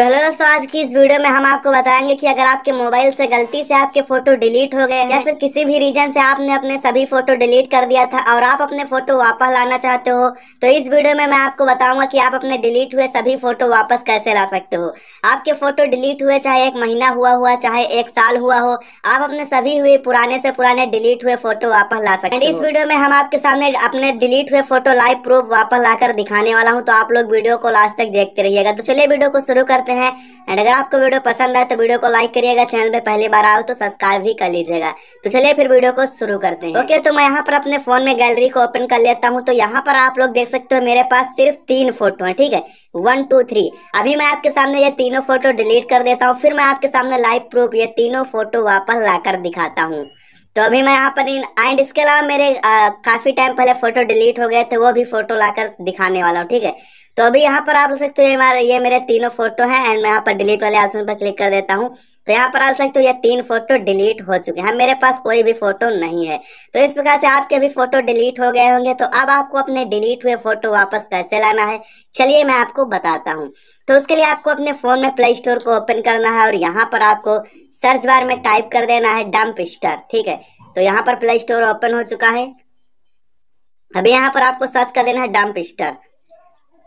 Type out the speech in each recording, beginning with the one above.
तो हेलो दोस्तों आज की इस वीडियो में हम आपको बताएंगे कि अगर आपके मोबाइल से गलती से आपके फोटो डिलीट हो गए या फिर किसी भी रीजन से आपने अपने सभी फोटो डिलीट कर दिया था और आप अपने फोटो वापस लाना चाहते हो तो इस वीडियो में मैं आपको बताऊंगा कि आप अपने डिलीट हुए सभी फोटो वापस कैसे ला सकते हो आपके फोटो डिलीट हुए चाहे एक महीना हुआ हुआ चाहे एक साल हुआ हो आप अपने सभी हुए पुराने से पुराने डिलीट हुए फोटो वापस ला सकते इस वीडियो में हम आपके सामने अपने डिलीट हुए फोटो लाइव प्रूफ वापस लाकर दिखाने वाला हूँ तो आप लोग वीडियो को लास्ट तक देखते रहिएगा तो चलिए वीडियो को शुरू करते करते हैं एंड अगर आपको वीडियो पसंद आए तो वीडियो को लाइक करिएगा चैनल पे पहली बार आओ तो सब्सक्राइब भी कर लीजिएगा तो चलिए फिर वीडियो को शुरू करते हैं ओके तो मैं यहाँ पर अपने फोन में गैलरी को ओपन कर लेता हूँ तो यहाँ पर आप लोग देख सकते हो मेरे पास सिर्फ तीन फोटो है ठीक है वन टू थ्री अभी मैं आपके सामने ये तीनों फोटो डिलीट कर देता हूँ फिर मैं आपके सामने लाइव प्रूफ ये तीनों फोटो वापस लाकर दिखाता हूँ तो अभी मैं यहाँ पर इन एंड इसके अलावा मेरे काफ़ी टाइम पहले फ़ोटो डिलीट हो गए थे वो भी फ़ोटो लाकर दिखाने वाला हूँ ठीक है तो अभी यहाँ पर आप देख सकते हो हमारे ये मेरे तीनों फोटो हैं एंड मैं यहाँ पर डिलीट वाले ऑप्शन पर क्लिक कर देता हूँ तो यहाँ पर आप सकते हो ये तीन फोटो डिलीट हो चुके हैं हाँ, मेरे पास कोई भी फोटो नहीं है तो इस प्रकार से आपके भी फोटो डिलीट हो गए होंगे तो अब आपको अपने डिलीट हुए फोटो वापस कैसे लाना है चलिए मैं आपको बताता हूँ तो उसके लिए आपको अपने फोन में प्ले स्टोर को ओपन करना है और यहाँ पर आपको सर्च बार में टाइप कर देना है डम्प स्टार ठीक है तो यहाँ पर प्ले स्टोर ओपन हो चुका है अभी यहाँ पर आपको सर्च कर देना है डम्प स्टार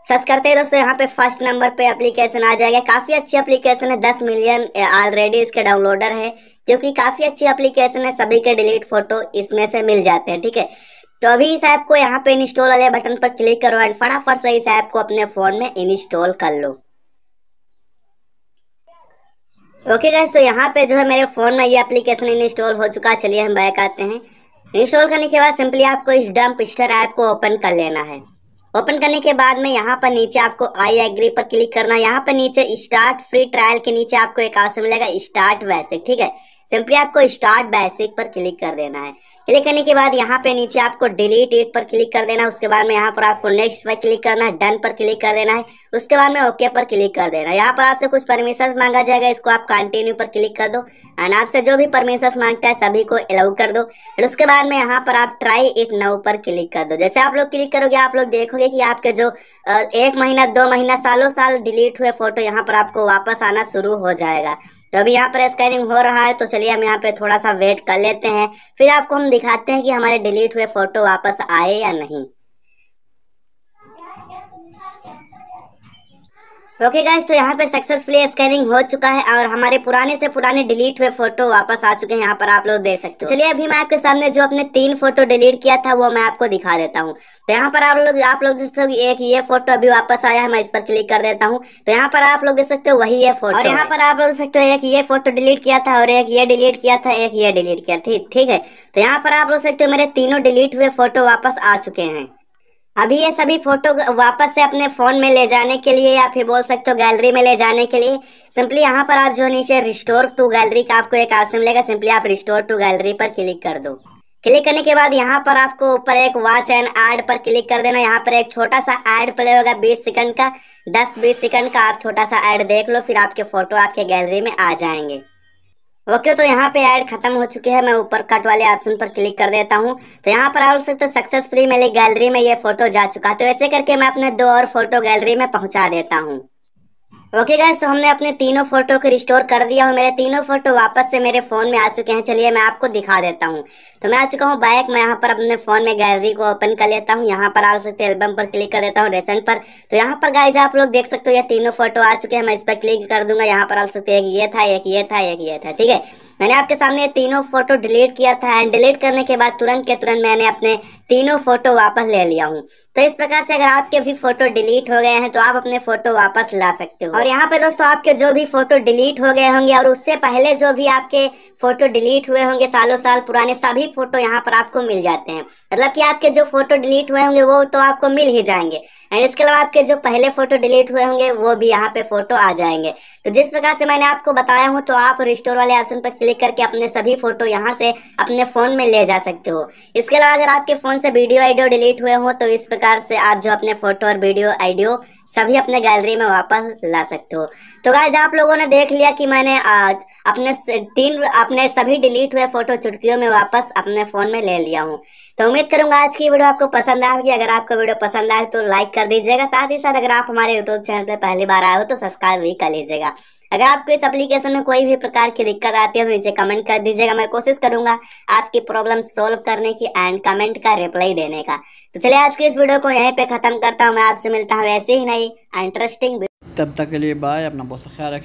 सर्च करते हैं दोस्तों यहाँ पे फर्स्ट नंबर पे एप्लीकेशन आ जाएगा काफ़ी अच्छी एप्लीकेशन है दस मिलियन ऑलरेडी इसके डाउनलोडर है क्योंकि काफ़ी अच्छी एप्लीकेशन है सभी के डिलीट फोटो इसमें से मिल जाते हैं ठीक है तो अभी इस ऐप को यहाँ पे इंस्टॉल वाले बटन पर क्लिक करो एंड फटाफट से इस ऐप को अपने फ़ोन में इंस्टॉल कर लो ओके गैस तो यहाँ पे जो है मेरे फ़ोन में ये एप्लीकेशन इंस्टॉल हो चुका चलिए हम बैक आते हैं इंस्टॉल करने के बाद सिंपली आपको इस डम्प स्टर ऐप को ओपन कर लेना है ओपन करने के बाद में यहाँ पर नीचे आपको आई एग्री पर क्लिक करना है यहाँ पर नीचे स्टार्ट फ्री ट्रायल के नीचे आपको एक ऑप्शन मिलेगा स्टार्ट वैसे ठीक है सिंपली आपको स्टार्ट बेसिक पर क्लिक कर देना है क्लिक करने के बाद यहाँ पे नीचे आपको डिलीट एट पर क्लिक कर देना उसके बाद में यहाँ पर आपको नेक्स्ट पर क्लिक करना है डन पर क्लिक कर देना है उसके बाद में ओके पर क्लिक कर देना है यहाँ पर आपसे कुछ परमिशन मांगा जाएगा इसको आप कंटिन्यू पर क्लिक कर दो एंड आपसे जो भी परमिशन मांगता है सभी को अलाउ कर दो एंड उसके बाद में यहाँ पर आप ट्राई इट नाउ पर क्लिक कर दो जैसे आप लोग क्लिक करोगे आप लोग देखोगे कि आपके जो एक महीना दो महीना सालों साल डिलीट हुए फोटो यहाँ पर आपको वापस आना शुरू हो जाएगा तो अभी यहाँ पर स्कैनिंग हो रहा है तो चलिए हम यहाँ पे थोड़ा सा वेट कर लेते हैं फिर आपको हम दिखाते हैं कि हमारे डिलीट हुए फोटो वापस आए या नहीं ओके okay गाइस तो यहाँ पे सक्सेसफुली स्कैनिंग हो चुका है और हमारे पुराने से पुराने डिलीट हुए फोटो वापस आ चुके हैं यहाँ पर आप लोग देख सकते हो चलिए अभी मैं आपके सामने जो अपने तीन फोटो डिलीट किया था वो मैं आपको दिखा देता हूँ तो यहाँ पर आप लोग आप लोग देख सकते एक ये फोटो अभी वापस आया है मैं इस पर क्लिक कर देता हूँ तो यहाँ पर आप लोग देख सकते हो वही ये फोटो और यहाँ पर आप लोग देख सकते हो एक ये फोटो डिलीट किया था और एक ये डिलीट किया था एक ये डिलीट किया ठीक है तो यहाँ पर आप लोग सकते हो मेरे तीनों डिलीट हुए फोटो वापस आ चुके हैं अभी ये सभी फोटो वापस से अपने फ़ोन में ले जाने के लिए या फिर बोल सकते हो गैलरी में ले जाने के लिए सिंपली यहाँ पर आप जो नीचे रिस्टोर टू गैलरी का आपको एक ऑप्शन मिलेगा सिंपली आप रिस्टोर टू गैलरी पर क्लिक कर दो क्लिक करने के बाद यहाँ पर आपको ऊपर एक वॉच एंड एड पर क्लिक कर देना यहाँ पर एक छोटा सा एड प्ले होगा 20 सेकंड का 10-20 सेकंड का आप छोटा सा एड देख लो फिर आपके फोटो आपके गैलरी में आ जाएंगे ओके तो यहाँ पे ऐड खत्म हो चुके हैं मैं ऊपर कट वाले ऑप्शन पर क्लिक कर देता हूँ तो यहाँ पर आप सकते हो सक्सेसफुली मेरी गैलरी में ये फोटो जा चुका तो ऐसे करके मैं अपने दो और फोटो गैलरी में पहुँचा देता हूँ ओके गैस तो हमने अपने तीनों फोटो को रिस्टोर कर दिया और मेरे तीनों फोटो वापस से मेरे फ़ोन में आ चुके हैं चलिए मैं आपको दिखा देता हूँ तो मैं आ चुका हूँ बाइक मैं यहाँ पर अपने फ़ोन में गैलरी को ओपन कर लेता हूँ यहाँ पर आ सकते एल्बम पर क्लिक कर देता हूँ रेसेंट पर तो यहाँ पर गाइज आप लोग देख सकते हो ये तीनों फोटो आ चुके हैं मैं इस पर क्लिक कर दूंगा यहाँ पर आ सकते एक ये था एक ये था एक ये था ठीक है मैंने आपके सामने तीनों फोटो डिलीट किया था एंड डिलीट करने के बाद तुरंत के तुरंत मैंने अपने तीनों फोटो वापस ले लिया हूँ तो इस प्रकार से अगर आपके भी फोटो डिलीट हो गए हैं तो आप अपने फोटो वापस ला सकते हो और यहाँ पे दोस्तों आपके जो भी फोटो डिलीट हो गए होंगे और उससे पहले जो भी आपके फोटो डिलीट हुए होंगे सालों साल पुराने सभी फोटो यहाँ पर आपको मिल जाते हैं मतलब की आपके जो फोटो डिलीट हुए होंगे वो तो आपको मिल ही जाएंगे एंड इसके अलावा आपके जो पहले फोटो डिलीट हुए होंगे वो भी यहाँ पे फोटो आ जाएंगे तो जिस प्रकार से मैंने आपको बताया हूँ तो आप रिस्टोर वाले ऑप्शन पर क्लिक करके अपने सभी फोटो यहाँ से अपने फ़ोन में ले जा सकते हो इसके अलावा अगर आपके फ़ोन से वीडियो आइडियो डिलीट हुए हो तो इस प्रकार से आप जो अपने फ़ोटो और वीडियो आइडियो सभी अपने गैलरी में वापस ला सकते हो तो गाइज आप लोगों ने देख लिया कि मैंने आज अपने तीन अपने सभी डिलीट हुए फोटो चुटकियों में वापस अपने फ़ोन में ले लिया हूँ तो उम्मीद करूंगा आज की वीडियो आपको पसंद आएगी अगर आपको वीडियो पसंद आए तो लाइक कर दीजिएगा साथ ही साथ अगर आप हमारे यूट्यूब चैनल पर पहली बार आए हो तो सब्सक्राइब भी कर लीजिएगा अगर आपको इस एप्लीकेशन में कोई भी प्रकार की दिक्कत आती है तो नीचे कमेंट कर दीजिएगा मैं कोशिश करूंगा आपकी प्रॉब्लम सोल्व करने की एंड कमेंट का रिप्लाई देने का तो चलिए आज की इस वीडियो को यहीं पे खत्म करता हूँ मैं आपसे मिलता हूँ ऐसे ही नई इंटरेस्टिंग तब तक के लिए बाय अपना बहुत ख्याल रखें